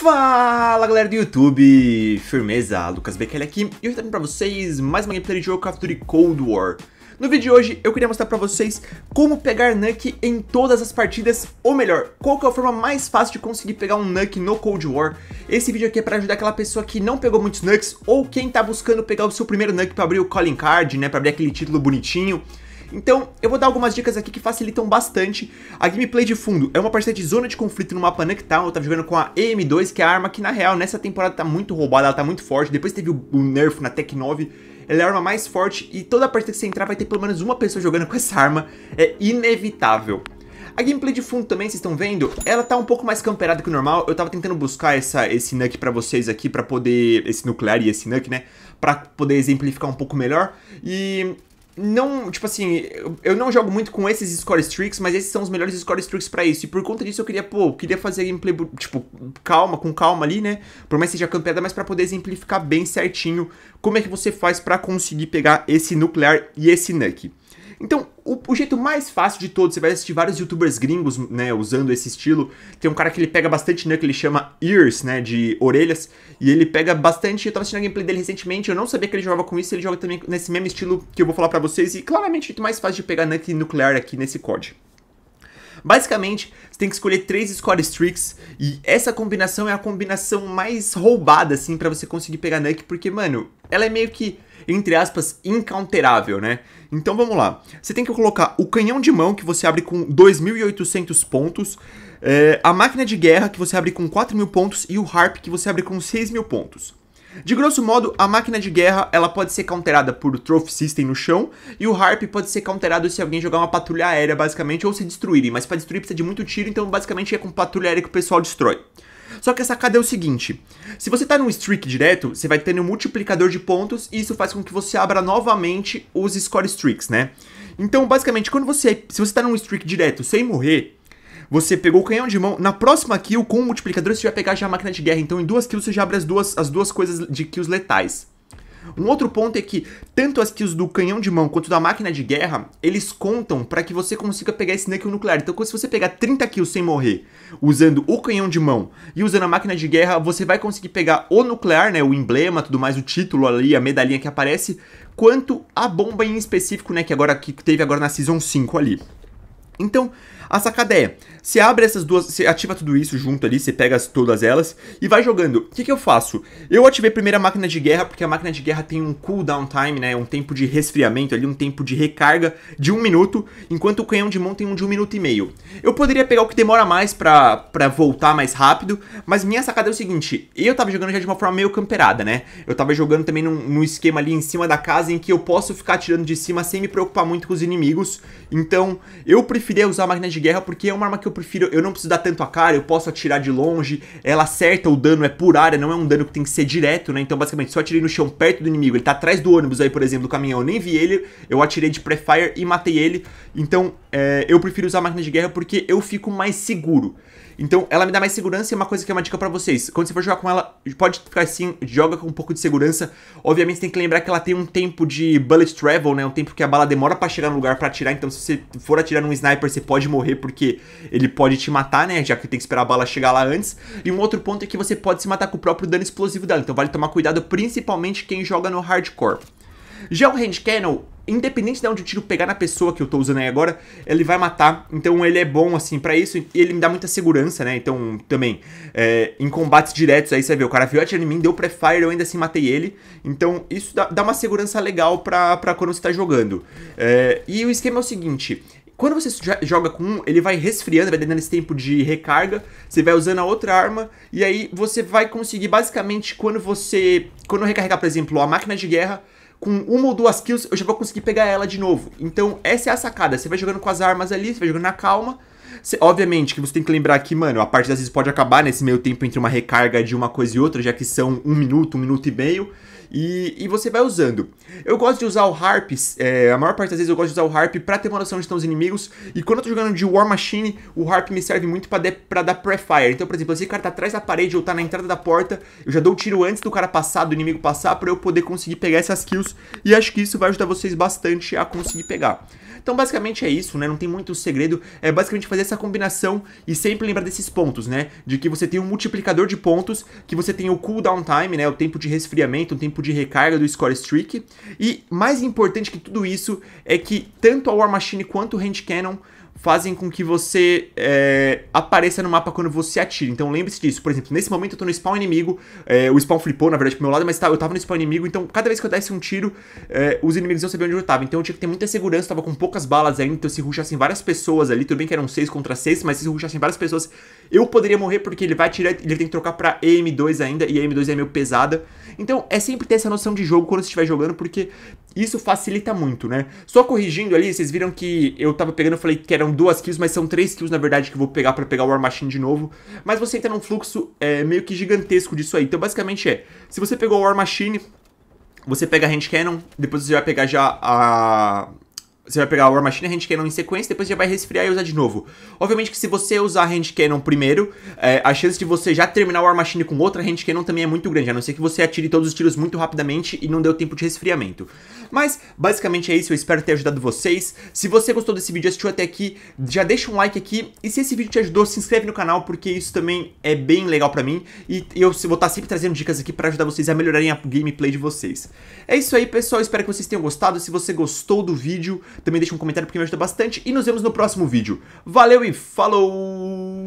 Fala galera do YouTube, firmeza, Lucas Bekele aqui e hoje também pra vocês mais uma gameplay de Warcraft of Duty Cold War. No vídeo de hoje eu queria mostrar pra vocês como pegar Nuke em todas as partidas, ou melhor, qual que é a forma mais fácil de conseguir pegar um Nuke no Cold War. Esse vídeo aqui é pra ajudar aquela pessoa que não pegou muitos Nuks, ou quem tá buscando pegar o seu primeiro Nuke pra abrir o Calling Card, né, pra abrir aquele título bonitinho. Então, eu vou dar algumas dicas aqui que facilitam bastante. A gameplay de fundo é uma parceria de zona de conflito no mapa Nuketown, eu tava tá jogando com a EM2, que é a arma que, na real, nessa temporada tá muito roubada, ela tá muito forte. Depois teve o, o nerf na Tech 9, ela é a arma mais forte e toda partida que você entrar vai ter pelo menos uma pessoa jogando com essa arma, é inevitável. A gameplay de fundo também, vocês estão vendo, ela tá um pouco mais camperada que o normal. Eu tava tentando buscar essa, esse nuke pra vocês aqui, pra poder... Esse nuclear e esse nuke, né? Pra poder exemplificar um pouco melhor. E não, tipo assim, eu não jogo muito com esses score streaks, mas esses são os melhores score streaks para isso. E por conta disso eu queria, pô, queria fazer gameplay, tipo, calma, com calma ali, né? Por mais que seja campeada, mas para poder exemplificar bem certinho como é que você faz para conseguir pegar esse nuclear e esse nuke. Então, o, o, jeito mais fácil de todos, você vai assistir vários youtubers gringos, né, usando esse estilo. Tem um cara que ele pega bastante, né, que ele chama ears, né, de orelhas, e ele pega bastante. Eu tava assistindo a gameplay dele recentemente, eu não sabia que ele jogava com isso, ele joga também nesse mesmo estilo que eu vou falar para vocês, e claramente o jeito mais fácil de pegar Nuke Nuclear aqui nesse COD. Basicamente, você tem que escolher três score streaks e essa combinação é a combinação mais roubada assim para você conseguir pegar Nuke, porque mano, ela é meio que entre aspas, incounterável, né? Então vamos lá. Você tem que colocar o canhão de mão, que você abre com 2.800 pontos, é, a máquina de guerra, que você abre com 4.000 pontos, e o harp, que você abre com 6.000 pontos. De grosso modo, a máquina de guerra ela pode ser counterada por Trophy System no chão, e o Harp pode ser counterado se alguém jogar uma patrulha aérea, basicamente, ou se destruírem. Mas para destruir precisa de muito tiro, então basicamente é com patrulha aérea que o pessoal destrói. Só que a sacada é o seguinte: se você tá num streak direto, você vai tendo um multiplicador de pontos e isso faz com que você abra novamente os score streaks, né? Então, basicamente, quando você. Se você tá num streak direto sem morrer, você pegou o canhão de mão. Na próxima kill, com o multiplicador, você vai pegar já a máquina de guerra. Então, em duas kills, você já abre as duas, as duas coisas de kills letais. Um outro ponto é que tanto as kills do canhão de mão quanto da máquina de guerra, eles contam para que você consiga pegar esse núcleo nuclear. Então, se você pegar 30 kills sem morrer, usando o canhão de mão e usando a máquina de guerra, você vai conseguir pegar o nuclear, né, o emblema, tudo mais, o título ali, a medalhinha que aparece, quanto a bomba em específico, né, que agora que teve agora na Season 5 ali. Então, a sacada é, você abre essas duas, você ativa tudo isso junto ali, você pega todas elas e vai jogando. O que, que eu faço? Eu ativei primeiro a máquina de guerra, porque a máquina de guerra tem um cooldown time, né? Um tempo de resfriamento ali, um tempo de recarga de um minuto, enquanto o canhão de mão tem um de um minuto e meio. Eu poderia pegar o que demora mais pra, pra voltar mais rápido, mas minha sacada é o seguinte, eu tava jogando já de uma forma meio camperada, né? Eu tava jogando também num, num esquema ali em cima da casa em que eu posso ficar atirando de cima sem me preocupar muito com os inimigos, então eu preferia usar a máquina de guerra porque é uma arma que eu prefiro, eu não preciso dar tanto a cara, eu posso atirar de longe, ela acerta, o dano é por área, não é um dano que tem que ser direto, né? Então, basicamente, se eu atirei no chão perto do inimigo, ele tá atrás do ônibus aí, por exemplo, do caminhão, eu nem vi ele, eu atirei de pre-fire e matei ele. Então, é, eu prefiro usar a máquina de guerra porque eu fico mais seguro. Então, ela me dá mais segurança e é uma coisa que é uma dica para vocês. Quando você for jogar com ela, pode ficar assim, joga com um pouco de segurança. Obviamente, você tem que lembrar que ela tem um tempo de bullet travel, né? Um tempo que a bala demora para chegar no lugar para atirar. Então, se você for atirar num sniper, você pode morrer porque ele pode te matar, né? Já que tem que esperar a bala chegar lá antes. E um outro ponto é que você pode se matar com o próprio dano explosivo dela. Então, vale tomar cuidado, principalmente quem joga no hardcore. Já o hand cannon, independente de onde o tiro pegar na pessoa que eu tô usando aí agora, ele vai matar. Então ele é bom, assim, para isso. E ele me dá muita segurança, né? Então, também, é, em combates diretos, aí você vê, o cara viu atirando em mim, deu pré-fire, eu ainda assim matei ele. Então, isso dá, dá uma segurança legal pra, pra quando você tá jogando. É, e o esquema é o seguinte. Quando você joga com um, ele vai resfriando, vai dando esse tempo de recarga, você vai usando a outra arma, e aí você vai conseguir, basicamente, quando você. Quando recarregar, por exemplo, a máquina de guerra, com uma ou duas kills eu já vou conseguir pegar ela de novo. Então essa é a sacada, você vai jogando com as armas ali, você vai jogando na calma. obviamente que você tem que lembrar que, mano, a parte das vezes pode acabar nesse meio tempo entre uma recarga de uma coisa e outra, já que são um minuto, um minuto e meio. E, e você vai usando. Eu gosto de usar o Harp, é, a maior parte das vezes eu gosto de usar o Harp pra ter uma noção onde estão os inimigos. E quando eu tô jogando de War Machine, o Harp me serve muito pra, de, pra dar pré-fire. Então, por exemplo, se o cara tá atrás da parede ou tá na entrada da porta, eu já dou o um tiro antes do cara passar, do inimigo passar, pra eu poder conseguir pegar essas kills. E acho que isso vai ajudar vocês bastante a conseguir pegar. Então basicamente é isso, né? Não tem muito segredo. É basicamente fazer essa combinação e sempre lembrar desses pontos, né? De que você tem um multiplicador de pontos, que você tem o cooldown time, né? O tempo de resfriamento, o tempo tempo de recarga do Score Streak. E mais importante que tudo isso é que tanto a War Machine quanto o Hand Cannon fazem com que você é, apareça no mapa quando você atira. Então lembre-se disso. Por exemplo, nesse momento eu tô no spawn inimigo, é, o spawn flipou, na verdade, pro meu lado, mas tá, eu tava no spawn inimigo, então cada vez que eu desse um tiro, é, os inimigos iam saber onde eu tava. Então eu tinha que ter muita segurança, tava com poucas balas ainda, então se rushassem várias pessoas ali, tudo bem que eram 6 contra 6, mas se rushassem várias pessoas, eu poderia morrer porque ele vai atirar, ele tem que trocar pra EM2 ainda, e a EM2 é meio pesada. Então é sempre ter essa noção de jogo quando você estiver jogando, porque isso facilita muito, né? Só corrigindo ali, vocês viram que eu tava pegando, eu falei que eram duas kills, mas são três kills na verdade que eu vou pegar para pegar o War Machine de novo. Mas você entra num fluxo é, meio que gigantesco disso aí. Então basicamente é, se você pegou o War Machine, você pega a Hand Cannon, depois você vai pegar já a você vai pegar o War Machine e a Hand Cannon em sequência, depois já vai resfriar e usar de novo. Obviamente que se você usar a Hand Cannon primeiro, é, a chance de você já terminar o War Machine com outra Hand Cannon também é muito grande, a não ser que você atire todos os tiros muito rapidamente e não deu tempo de resfriamento. Mas, basicamente é isso, eu espero ter ajudado vocês. Se você gostou desse vídeo e assistiu até aqui, já deixa um like aqui. E se esse vídeo te ajudou, se inscreve no canal, porque isso também é bem legal pra mim. E eu vou estar tá sempre trazendo dicas aqui pra ajudar vocês a melhorarem a gameplay de vocês. É isso aí, pessoal, espero que vocês tenham gostado. Se você gostou do vídeo, também deixa um comentário porque me ajuda bastante. E nos vemos no próximo vídeo. Valeu e falou!